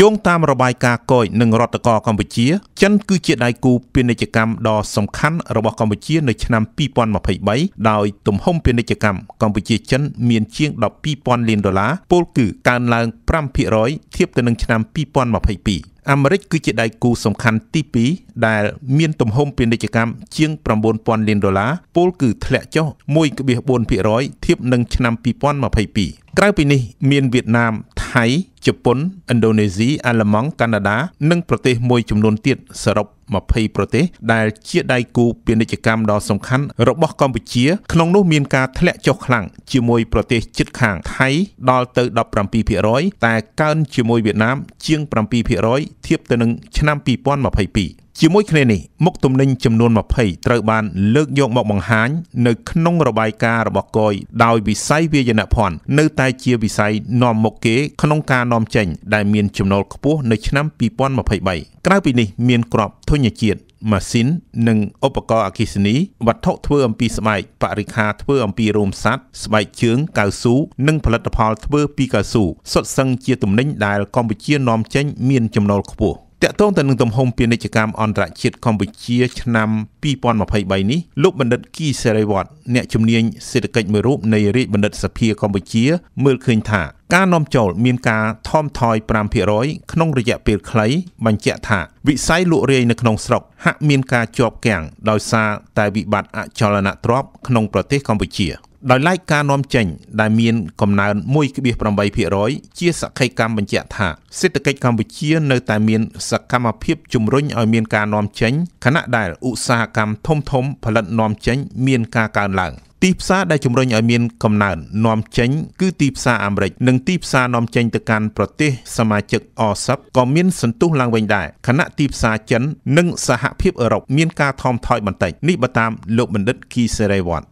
យោងតាមរបាយការណ៍កូចនឹងរដ្ឋកោកម្ពុជា ចិនគឺជាដៃគូពាណិជ្ជកម្មដ៏សំខាន់របស់កម្ពុជានៅឆ្នាំ2023ដោយទំហំពាណិជ្ជកម្មកម្ពុជាចិនមានជាង12,000លានដុល្លារពោលគឺកើនឡើង5%ធៀបទៅនឹងឆ្នាំ2022អាមេរិកគឺជាដៃគូសំខាន់ទី2ដែលមានទំហំពាណិជ្ជកម្មជាង9000លានដុល្លារពលគឺធ្លាក់ចុះ1.4%ធៀបនឹងឆ្នាំ2022ក្រៅពីនេះ មានវៀតណាមថៃជប៉ុនឥណ្ឌូនេស៊ីអាល្លឺម៉ង់កាណាដានិងប្រទេសមួយចំនួនទៀតសរុប20ប្រទេសដែលជាដៃគូពាណិជ្ជកម្មដ៏សំខាន់របស់កម្ពុជា ក្នុងនោះមានការធ្លាក់ចុះខ្លាំងជាមួយប្រទេសជិតខាងថៃដល់ទៅ17%តែកើនជាមួយវៀតណាមជាង7%ធៀបទៅនឹងឆ្នាំ2022ជាមួយគ្នានេះមុខទំនិញចំនួន20ត្រូវបានលើកយក មក បង្ហាញនៅក្នុងរបាយការណ៍របស់កយដោយវិស័យវាយនភ័ណ្ឌនៅ តែជាវិស័យនាំមុខគេក្នុងការនាំចេញ ដែលមានចំណូលខ្ពស់នៅឆ្នាំ2023ក្រៅពីនេះ មានក្របធញ្ញជាតិម៉ាស៊ីននិងឧបករណ៍អគ្គិសនីវត្ថុធ្វើអំពីស្បែកបរិខាធ្វើ អំពីរោមសត្វស្បែកជើងកៅស៊ូនិងផលិតផលធ្វើពីកៅស៊ូសុទ្ធសឹងជាទំនិញដែលកម្ពុជានាំចេញ មានចំណូលខ្ពស់។តកតងទៅនឹងទំហំពាណិជ្ជកម្មអន្តរជាតិកម្ពុជាឆ្នាំ2023នេះលោកបណ្ឌិត គីសេរីវត្តអ្នកជំនាញសេដ្ឋកិច្ចមួយរូបនៃរាជបណ្ឌិតសភាកម្ពុជា មើលឃើញថា ការនាំចូលមានការថមថយ5%ក្នុងរយៈពេលខ្លីបញ្ជាក់ថា វិស័យលក់រាយនៅក្នុងស្រុក ហាក់មានការជាប់គាំងដោយសារតែវិបត្តិអចលនទ្រព្យក្នុងប្រទេសកម្ពុជា។ដោយឡែកការនាំចេញដែលមានកំណើន1.8%ជាសក្ខីកម្មបញ្ជាក់ថាសេដ្ឋកិច្ចកម្ពុជានៅតែមានសកម្មភាពជំរុញឲ្យមានការនាំចេញខណៈដែលឧស្សាហកម្មធំធំផលិតនាំចេញមានការកើនឡើង ទីផ្សារដែលជំរុញឲ្យមានកំណើននាំចេញគឺទីផ្សារអាមេរិកនិងទីផ្សារនាំចេញទៅកាន់ប្រទេសសមាជិកអសិបក៏មានសន្ទុះឡើងវិញដែរខណៈទីផ្សារចិននិងសហភាពអឺរ៉ុបមានការថមថយបន្តិចនេះបើតាមលោកបណ្ឌិតគីសេរីវ៉ាត់